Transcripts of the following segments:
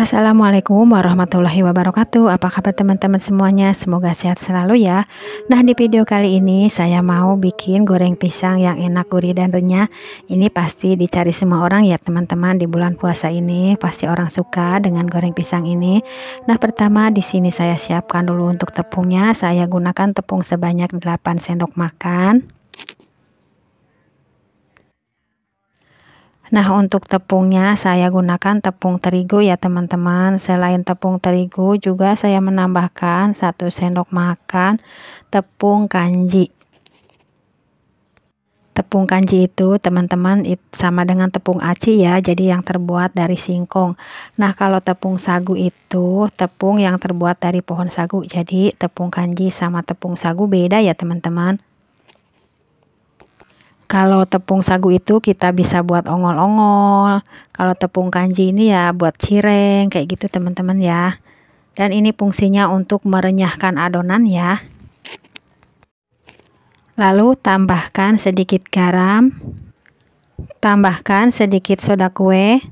Assalamualaikum warahmatullahi wabarakatuh Apa kabar teman-teman semuanya Semoga sehat selalu ya Nah di video kali ini saya mau bikin goreng pisang yang enak gurih dan renyah Ini pasti dicari semua orang ya teman-teman Di bulan puasa ini pasti orang suka dengan goreng pisang ini Nah pertama di sini saya siapkan dulu untuk tepungnya Saya gunakan tepung sebanyak 8 sendok makan Nah untuk tepungnya saya gunakan tepung terigu ya teman-teman Selain tepung terigu juga saya menambahkan 1 sendok makan tepung kanji Tepung kanji itu teman-teman sama dengan tepung aci ya Jadi yang terbuat dari singkong Nah kalau tepung sagu itu tepung yang terbuat dari pohon sagu Jadi tepung kanji sama tepung sagu beda ya teman-teman kalau tepung sagu itu kita bisa buat ongol-ongol. Kalau tepung kanji ini ya buat cireng kayak gitu teman-teman ya. Dan ini fungsinya untuk merenyahkan adonan ya. Lalu tambahkan sedikit garam. Tambahkan sedikit soda kue.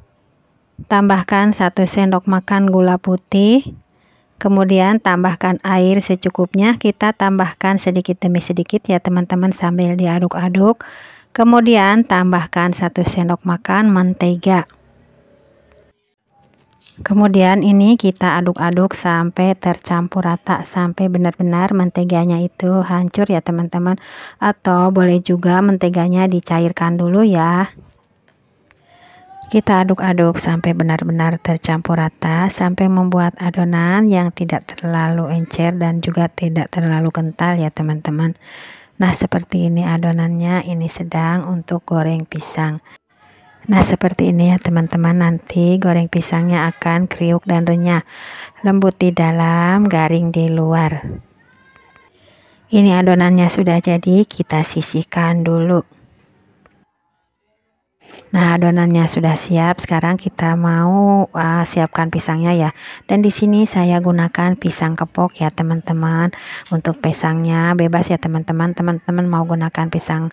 Tambahkan 1 sendok makan gula putih. Kemudian tambahkan air secukupnya, kita tambahkan sedikit demi sedikit ya teman-teman sambil diaduk-aduk. Kemudian tambahkan 1 sendok makan mentega. Kemudian ini kita aduk-aduk sampai tercampur rata sampai benar-benar menteganya itu hancur ya teman-teman atau boleh juga menteganya dicairkan dulu ya. Kita aduk-aduk sampai benar-benar tercampur rata sampai membuat adonan yang tidak terlalu encer dan juga tidak terlalu kental ya teman-teman. Nah seperti ini adonannya ini sedang untuk goreng pisang Nah seperti ini ya teman-teman nanti goreng pisangnya akan kriuk dan renyah Lembut di dalam garing di luar Ini adonannya sudah jadi kita sisihkan dulu Nah, adonannya sudah siap. Sekarang kita mau uh, siapkan pisangnya ya. Dan di sini saya gunakan pisang kepok ya, teman-teman. Untuk pisangnya bebas ya, teman-teman. Teman-teman mau gunakan pisang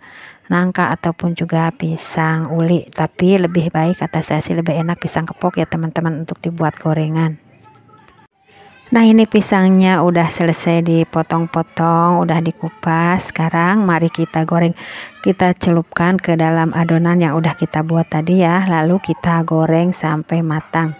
nangka ataupun juga pisang uli, tapi lebih baik kata saya sih lebih enak pisang kepok ya, teman-teman untuk dibuat gorengan. Nah ini pisangnya udah selesai dipotong-potong, udah dikupas. Sekarang mari kita goreng. Kita celupkan ke dalam adonan yang udah kita buat tadi ya. Lalu kita goreng sampai matang.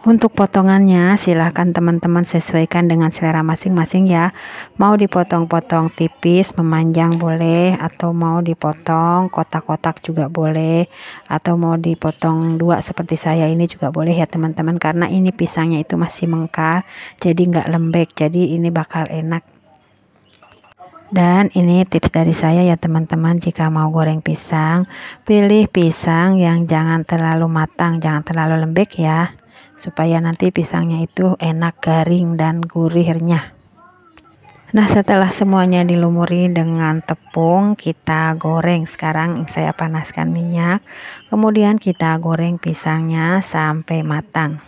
Untuk potongannya, silahkan teman-teman sesuaikan dengan selera masing-masing ya. Mau dipotong-potong tipis, memanjang boleh, atau mau dipotong kotak-kotak juga boleh, atau mau dipotong dua seperti saya ini juga boleh ya teman-teman. Karena ini pisangnya itu masih mengkal jadi nggak lembek, jadi ini bakal enak. Dan ini tips dari saya ya teman-teman jika mau goreng pisang, pilih pisang yang jangan terlalu matang, jangan terlalu lembek ya supaya nanti pisangnya itu enak garing dan gurih renyah Nah setelah semuanya dilumuri dengan tepung kita goreng sekarang saya panaskan minyak kemudian kita goreng pisangnya sampai matang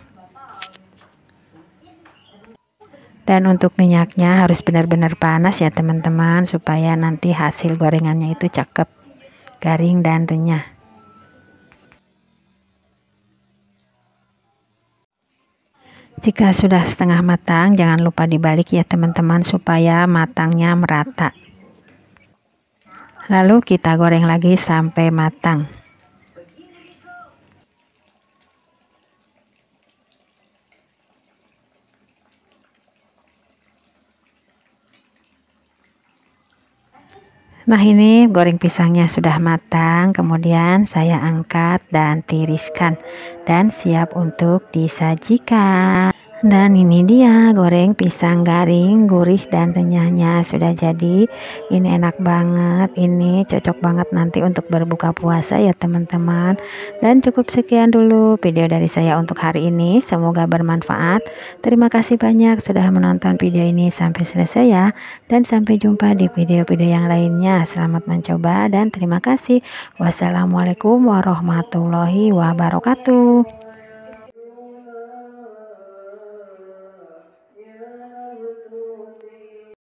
dan untuk minyaknya harus benar-benar panas ya teman-teman supaya nanti hasil gorengannya itu cakep garing dan renyah Jika sudah setengah matang, jangan lupa dibalik ya teman-teman supaya matangnya merata. Lalu kita goreng lagi sampai matang. Nah ini goreng pisangnya sudah matang Kemudian saya angkat dan tiriskan Dan siap untuk disajikan dan ini dia goreng pisang garing gurih dan renyahnya sudah jadi. Ini enak banget, ini cocok banget nanti untuk berbuka puasa ya teman-teman. Dan cukup sekian dulu video dari saya untuk hari ini. Semoga bermanfaat. Terima kasih banyak sudah menonton video ini sampai selesai ya. Dan sampai jumpa di video-video yang lainnya. Selamat mencoba dan terima kasih. Wassalamualaikum warahmatullahi wabarakatuh.